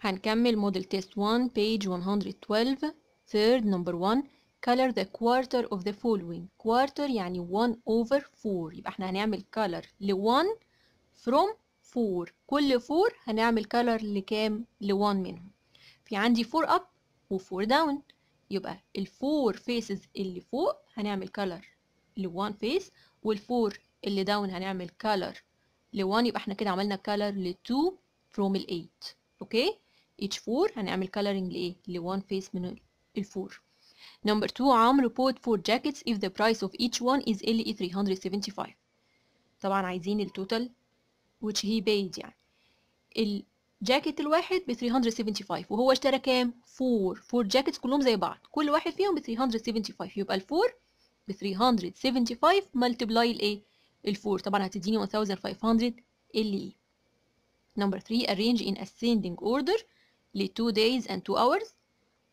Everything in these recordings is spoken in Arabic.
هنكمل موديل تيست 1 page 112 third number 1 color the quarter of the following quarter يعني 1 over 4 يبقى احنا هنعمل color ل 1 from 4 كل 4 هنعمل color لكام ل 1 منهم في عندي 4 up و 4 down يبقى ال 4 faces اللي فوق هنعمل color ل 1 face وال 4 اللي down هنعمل color ل 1 يبقى احنا كده عملنا color ل 2 from ال 8 اوكي okay? h 4 هنعمل coloring لإيه؟ ل1 face من 4 Number 2 عمرو bought 4 jackets if the price of each one is LE 375 طبعا عايزين total, which he paid يعني الجاكيت الواحد ب 375 وهو اشترى كام؟ 4 4 jackets كلهم زي بعض كل واحد فيهم ب 375 يبقى ال 4 ب 375 ملتبلاي multiply ال 4 طبعا هتديني 1500 LE Number 3 arrange in ascending order ل 2 days and 2 hours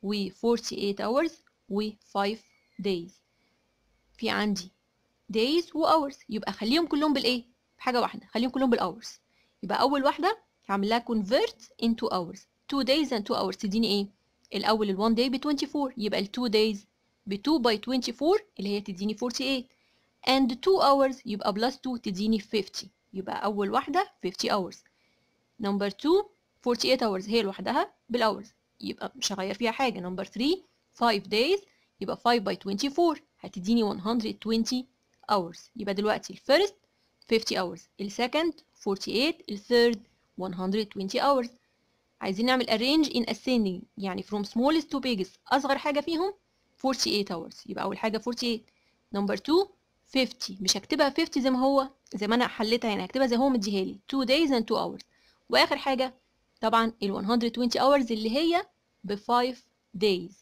و 48 hours و 5 days في عندي days و hours يبقى خليهم كلهم بالايه بحاجه واحده خليهم كلهم بالاورز يبقى اول واحده هعمل لها convert into hours 2 days and 2 hours تديني ايه الاول ال 1 day ب 24 يبقى ال 2 days ب 2 by 24 اللي هي تديني 48 and 2 hours يبقى plus 2 تديني 50 يبقى أول واحدة 50 hours number 2 48 hours هي لوحدها بالاورز يبقى مش هغير فيها حاجه نمبر 3 5 days يبقى 5 by 24 هتديني 120 hours يبقى دلوقتي الفيرست 50 hours السكند 48 الثيرد 120 hours عايزين نعمل arrange in ascending يعني from smallest to biggest اصغر حاجه فيهم 48 hours يبقى اول حاجه 48 نمبر 2 50 مش هكتبها 50 زي ما هو زي ما انا حليتها يعني هكتبها زي هو مديها لي 2 days and 2 hours واخر حاجه طبعا ال 120 hours اللي هي ب 5 days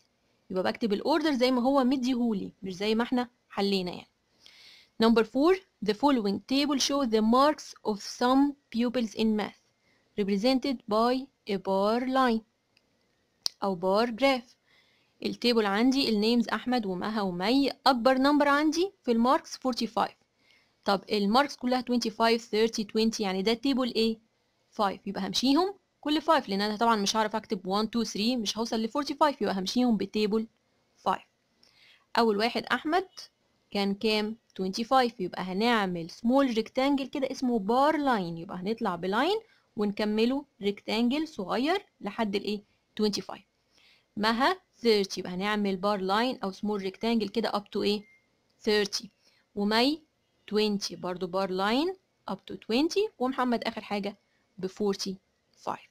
يبقى بكتب الاوردر زي ما هو مديهولي مش زي ما احنا حلينا يعني Number 4 The following table show the marks of some pupils in math represented by a bar line أو bar graph التيبل عندي النيمز أحمد ومها ومي أكبر نمبر عندي في الماركس 45 طب الماركس كلها 25 30 20 يعني ده التيبل إيه؟ 5 يبقى همشيهم كل 5 لان انا طبعا مش هعرف اكتب 1 2 3 مش هوصل ل 45 يبقى همشيهم بتيبل 5 اول واحد احمد كان كام 25 يبقى هنعمل سمول ريكتانجل كده اسمه بار لاين يبقى هنطلع بلاين ونكمله ريكتانجل صغير لحد الايه 25 مها 30 يبقى هنعمل بار لاين او سمول ريكتانجل كده اب تو ايه 30 ومي 20 برضو بار لاين اب تو 20 ومحمد اخر حاجه ب 45